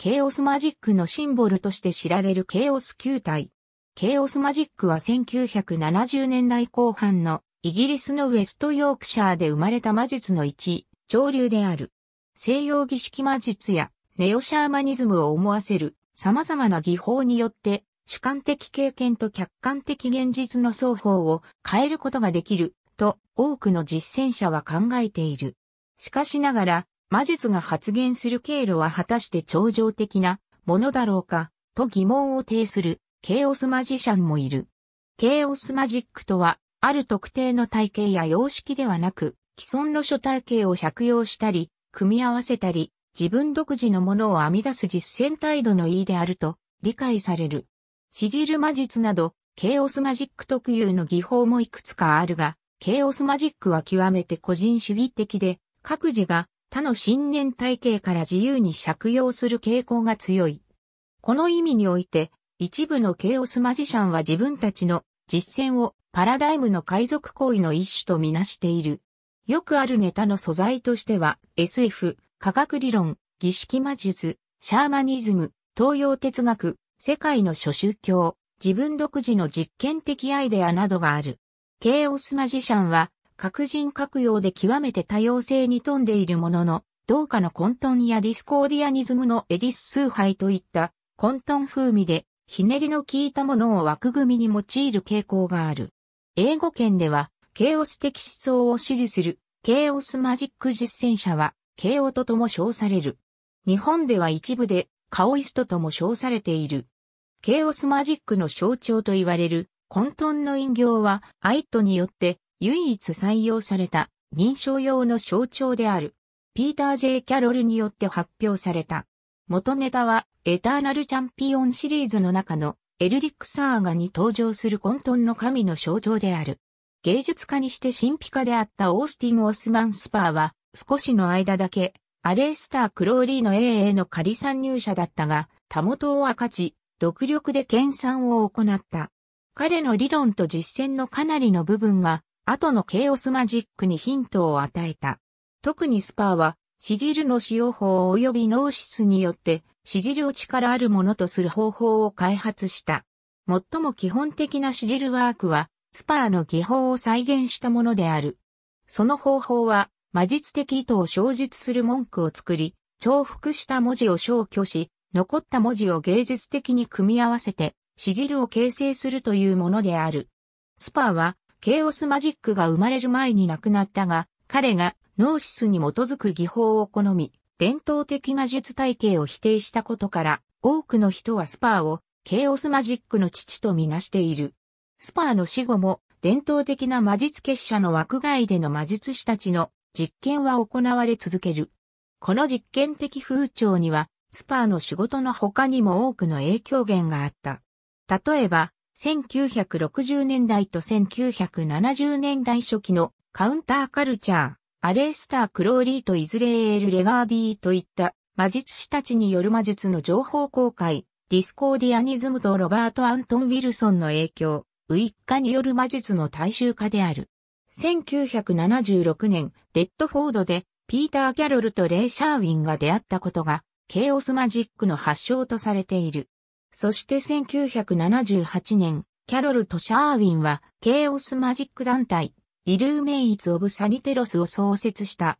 ケイオスマジックのシンボルとして知られるケイオス球体。ケイオスマジックは1970年代後半のイギリスのウェストヨークシャーで生まれた魔術の一潮流である。西洋儀式魔術やネオシャーマニズムを思わせる様々な技法によって主観的経験と客観的現実の双方を変えることができると多くの実践者は考えている。しかしながら魔術が発現する経路は果たして超常的なものだろうか、と疑問を呈する、ケイオスマジシャンもいる。ケイオスマジックとは、ある特定の体系や様式ではなく、既存の諸体系を借用したり、組み合わせたり、自分独自のものを編み出す実践態度の意であると理解される。シジル魔術など、ケイオスマジック特有の技法もいくつかあるが、ケイオスマジックは極めて個人主義的で、各自が他の信念体系から自由に借用する傾向が強い。この意味において、一部のケオスマジシャンは自分たちの実践をパラダイムの海賊行為の一種とみなしている。よくあるネタの素材としては SF、科学理論、儀式魔術、シャーマニズム、東洋哲学、世界の諸宗教、自分独自の実験的アイデアなどがある。ケイオスマジシャンは各人各様で極めて多様性に富んでいるものの、同化の混沌やディスコーディアニズムのエディス崇拝といった混沌風味で、ひねりの効いたものを枠組みに用いる傾向がある。英語圏では、ケイオス的思想を支持する、ケイオスマジック実践者は、ケイオトとも称される。日本では一部で、カオイストとも称されている。ケイオスマジックの象徴と言われる、混沌の隠行は、アイトによって唯一採用された認証用の象徴である、ピーター・ J・ キャロルによって発表された。元ネタは、エターナルチャンピオンシリーズの中の、エルリック・サーガに登場する混沌の神の象徴である。芸術家にして神秘家であったオースティン・オスマン・スパーは、少しの間だけ、アレースター・クローリーの A への仮参入者だったが、たもとを分かち、独力で研鑽を行った。彼の理論と実践のかなりの部分が、後のケイオスマジックにヒントを与えた。特にスパーは、シジルの使用法及びノーシスによって、シジルを力あるものとする方法を開発した。最も基本的なシジルワークは、スパーの技法を再現したものである。その方法は、魔術的意図を小述する文句を作り、重複した文字を消去し、残った文字を芸術的に組み合わせて、シジルを形成するというものである。スパーは、ケイオスマジックが生まれる前に亡くなったが、彼がノーシスに基づく技法を好み、伝統的魔術体系を否定したことから、多くの人はスパーをケイオスマジックの父とみなしている。スパーの死後も伝統的な魔術結社の枠外での魔術師たちの実験は行われ続ける。この実験的風潮には、スパーの仕事の他にも多くの影響源があった。例えば、1960年代と1970年代初期のカウンターカルチャー、アレースター・クローリーとイズレール・レガーディーといった魔術師たちによる魔術の情報公開、ディスコーディアニズムとロバート・アントン・ウィルソンの影響、ウィッカによる魔術の大衆化である。1976年、デッドフォードで、ピーター・キャロルとレイ・シャーウィンが出会ったことが、ケイオス・マジックの発祥とされている。そして1978年、キャロルとシャーウィンは、ケイオスマジック団体、イルーメイツ・オブ・サニテロスを創設した。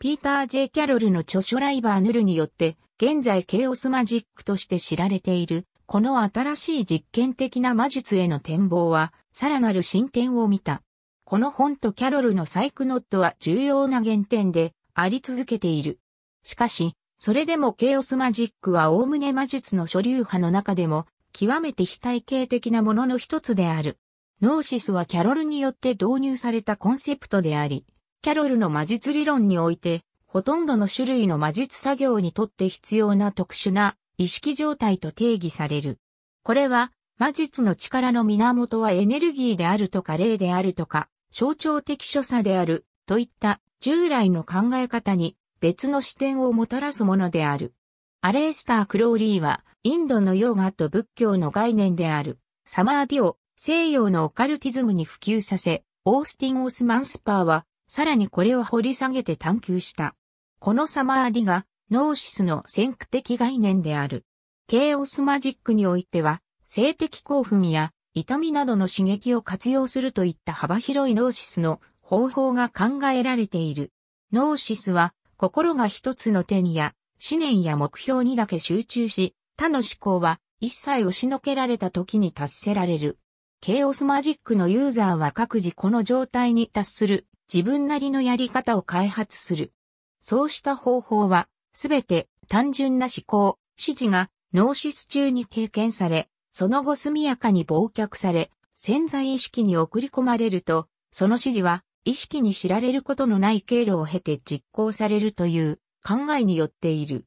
ピーター・ J・ キャロルの著書ライバー・ヌルによって、現在ケイオスマジックとして知られている、この新しい実験的な魔術への展望は、さらなる進展を見た。この本とキャロルのサイクノットは重要な原点であり続けている。しかし、それでもケイオスマジックは概ね魔術の諸流派の中でも、極めて非体系的なものの一つである。ノーシスはキャロルによって導入されたコンセプトであり、キャロルの魔術理論において、ほとんどの種類の魔術作業にとって必要な特殊な意識状態と定義される。これは、魔術の力の源はエネルギーであるとか霊であるとか、象徴的所作である、といった従来の考え方に別の視点をもたらすものである。アレースター・クローリーは、インドのヨーガと仏教の概念である、サマーディを西洋のオカルティズムに普及させ、オースティン・オースマンスパーは、さらにこれを掘り下げて探求した。このサマーディが、ノーシスの先駆的概念である。ケイオスマジックにおいては、性的興奮や痛みなどの刺激を活用するといった幅広いノーシスの方法が考えられている。ノーシスは心が一つの点や、思念や目標にだけ集中し、他の思考は一切押しのけられた時に達せられる。ケイオスマジックのユーザーは各自この状態に達する自分なりのやり方を開発する。そうした方法は、すべて単純な思考、指示が脳シス中に経験され、その後速やかに忘却され、潜在意識に送り込まれると、その指示は意識に知られることのない経路を経て実行されるという考えによっている。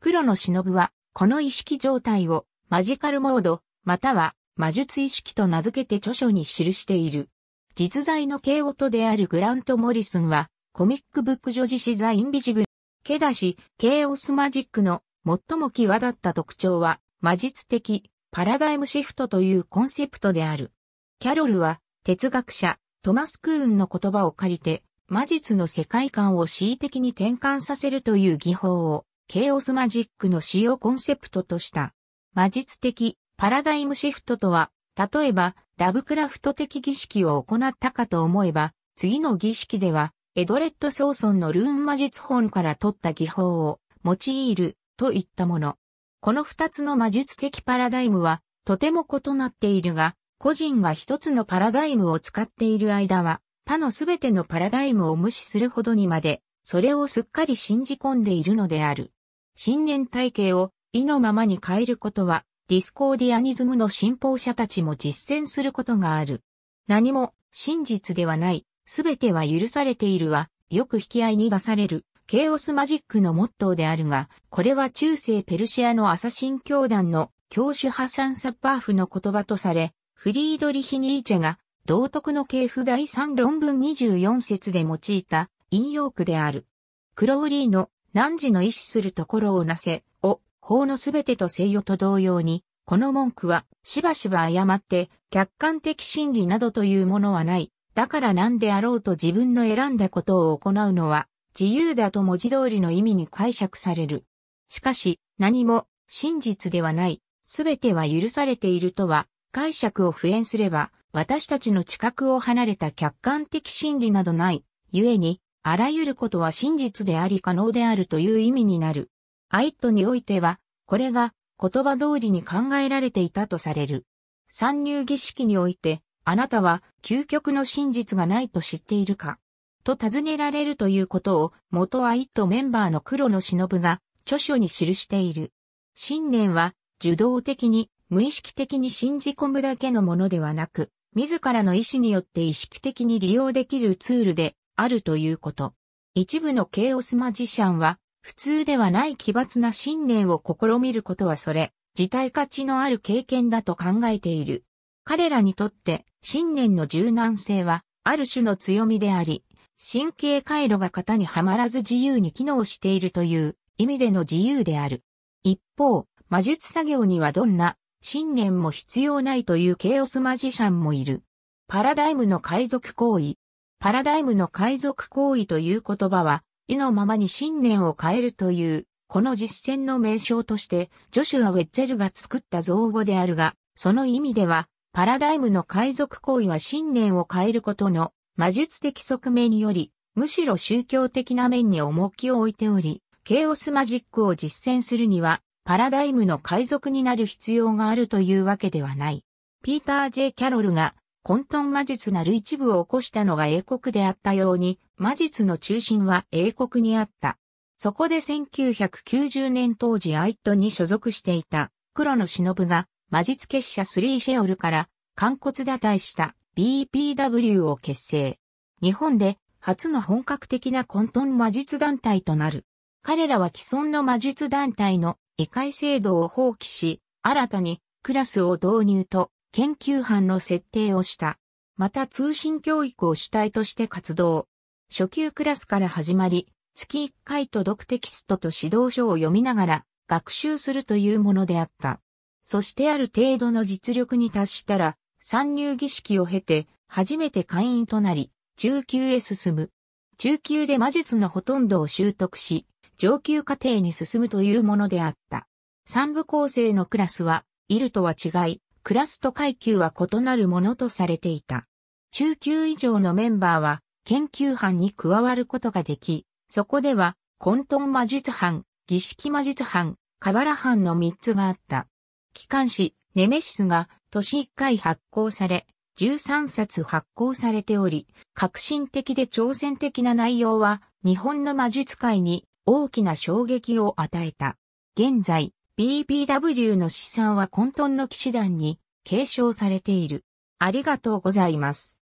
黒の忍は、この意識状態をマジカルモード、または魔術意識と名付けて著書に記している。実在の慶音であるグラント・モリスンは、コミックブック女子誌ザ・インビジブル。けだし、ケオスマジックの最も際立った特徴は、魔術的パラダイムシフトというコンセプトである。キャロルは、哲学者、トマス・クーンの言葉を借りて、魔術の世界観を恣意的に転換させるという技法を、ケイオスマジックの使用コンセプトとした。魔術的パラダイムシフトとは、例えば、ラブクラフト的儀式を行ったかと思えば、次の儀式では、エドレッド・ソーソンのルーン魔術本から取った技法を用いるといったもの。この二つの魔術的パラダイムはとても異なっているが、個人が一つのパラダイムを使っている間は、他のすべてのパラダイムを無視するほどにまで、それをすっかり信じ込んでいるのである。信念体系を意のままに変えることは、ディスコーディアニズムの信奉者たちも実践することがある。何も真実ではない、すべては許されているは、よく引き合いに出される、ケイオスマジックのモットーであるが、これは中世ペルシアのアサシン教団の教主ハサン・サッバーフの言葉とされ、フリードリヒ・ニーチェが、道徳の系譜第3論文24節で用いた引用句である。クローリーの、汝の意思するところをなせ、を、法のすべてとせよと同様に、この文句は、しばしば誤って、客観的真理などというものはない。だから何であろうと自分の選んだことを行うのは、自由だと文字通りの意味に解釈される。しかし、何も、真実ではない、すべては許されているとは、解釈を敷衍すれば、私たちの知覚を離れた客観的真理などない、故に、あらゆることは真実であり可能であるという意味になる。アイットにおいては、これが言葉通りに考えられていたとされる。参入儀式において、あなたは究極の真実がないと知っているかと尋ねられるということを元アイットメンバーの黒野忍が著書に記している。信念は受動的に無意識的に信じ込むだけのものではなく、自らの意思によって意識的に利用できるツールであるということ。一部のケイオスマジシャンは、普通ではない奇抜な信念を試みることはそれ、自体価値のある経験だと考えている。彼らにとって、信念の柔軟性は、ある種の強みであり、神経回路が型にはまらず自由に機能しているという意味での自由である。一方、魔術作業にはどんな信念も必要ないというケイオスマジシャンもいる。パラダイムの海賊行為。パラダイムの海賊行為という言葉は、意のままに信念を変えるという、この実践の名称として、ジョシュア・ウェッツェルが作った造語であるが、その意味では、パラダイムの海賊行為は信念を変えることの魔術的側面により、むしろ宗教的な面に重きを置いており、ケイオスマジックを実践するには、パラダイムの海賊になる必要があるというわけではない。ピーター・ジェキャロルが混沌魔術なる一部を起こしたのが英国であったように、魔術の中心は英国にあった。そこで1990年当時アイトに所属していた黒野忍が魔術結社スリーシェオルから肝骨打退した BPW を結成。日本で初の本格的な混沌魔術団体となる。彼らは既存の魔術団体の議会制度を放棄し、新たにクラスを導入と研究班の設定をした。また通信教育を主体として活動。初級クラスから始まり、月1回と読テキストと指導書を読みながら学習するというものであった。そしてある程度の実力に達したら、参入儀式を経て、初めて会員となり、中級へ進む。中級で魔術のほとんどを習得し、上級課程に進むというものであった。三部構成のクラスは、イルとは違い、クラスと階級は異なるものとされていた。中級以上のメンバーは、研究班に加わることができ、そこでは、混沌魔術班、儀式魔術班、カバラ班の3つがあった。機関誌、ネメシスが年1回発行され、13冊発行されており、革新的で挑戦的な内容は、日本の魔術界に大きな衝撃を与えた。現在、BBW の資産は混沌の騎士団に継承されている。ありがとうございます。